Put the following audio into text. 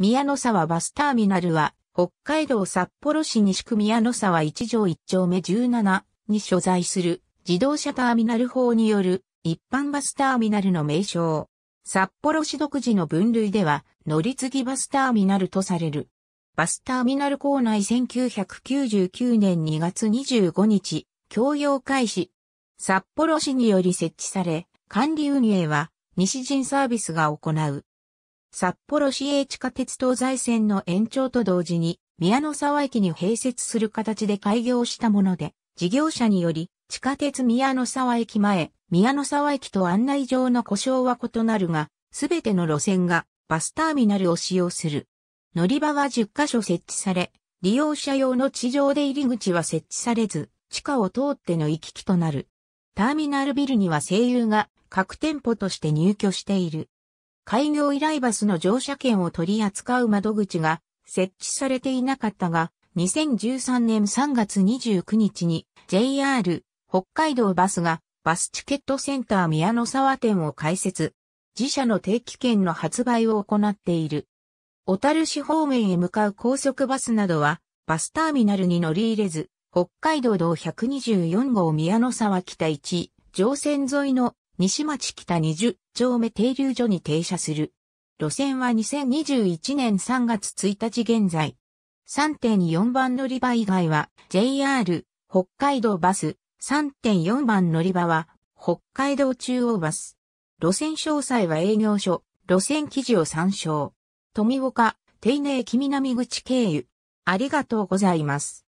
宮の沢バスターミナルは、北海道札幌市西区宮の沢一条一丁目17に所在する自動車ターミナル法による一般バスターミナルの名称。札幌市独自の分類では乗り継ぎバスターミナルとされる。バスターミナル構内1999年2月25日、供用開始。札幌市により設置され、管理運営は西陣サービスが行う。札幌市営地下鉄東西線の延長と同時に、宮の沢駅に併設する形で開業したもので、事業者により、地下鉄宮の沢駅前、宮の沢駅と案内上の故障は異なるが、すべての路線がバスターミナルを使用する。乗り場は10カ所設置され、利用者用の地上で入り口は設置されず、地下を通っての行き来となる。ターミナルビルには声優が各店舗として入居している。開業依頼バスの乗車券を取り扱う窓口が設置されていなかったが、2013年3月29日に JR 北海道バスがバスチケットセンター宮の沢店を開設。自社の定期券の発売を行っている。小樽市方面へ向かう高速バスなどはバスターミナルに乗り入れず、北海道道124号宮の沢北1、乗船沿いの西町北20丁目停留所に停車する。路線は2021年3月1日現在。3.4番乗り場以外は JR 北海道バス。3.4番乗り場は北海道中央バス。路線詳細は営業所、路線記事を参照。富岡、丁寧木南口経由。ありがとうございます。